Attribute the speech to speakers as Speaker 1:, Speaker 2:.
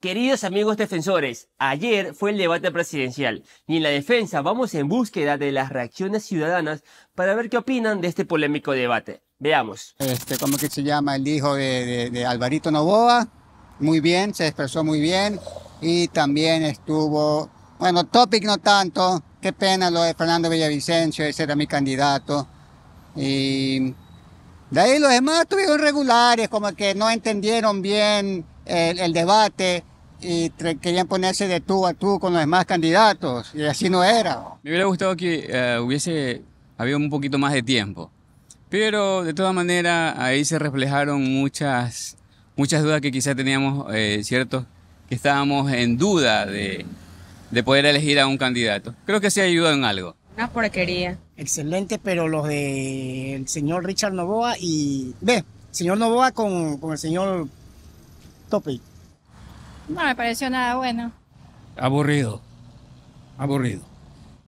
Speaker 1: Queridos amigos defensores, ayer fue el debate presidencial y en la defensa vamos en búsqueda de las reacciones ciudadanas para ver qué opinan de este polémico debate. Veamos.
Speaker 2: Este, ¿Cómo que se llama? El hijo de, Alvarito Novoa. Muy bien, se expresó muy bien y también estuvo, bueno, topic no tanto, qué pena lo de Fernando Villavicencio, ese era mi candidato. Y de ahí los demás tuvieron regulares, como que no entendieron bien el, el debate y querían ponerse de tú a tú con los demás candidatos y así no era.
Speaker 3: Me hubiera gustado que eh, hubiese habido un poquito más de tiempo, pero de todas maneras ahí se reflejaron muchas, muchas dudas que quizás teníamos, eh, ¿cierto? Que estábamos en duda de, de poder elegir a un candidato. Creo que sí ayudó en algo.
Speaker 4: Una porquería. Excelente, pero los de señor Richard Novoa y... Ve, señor Novoa con, con el señor Topi no me pareció nada bueno. Aburrido. Aburrido.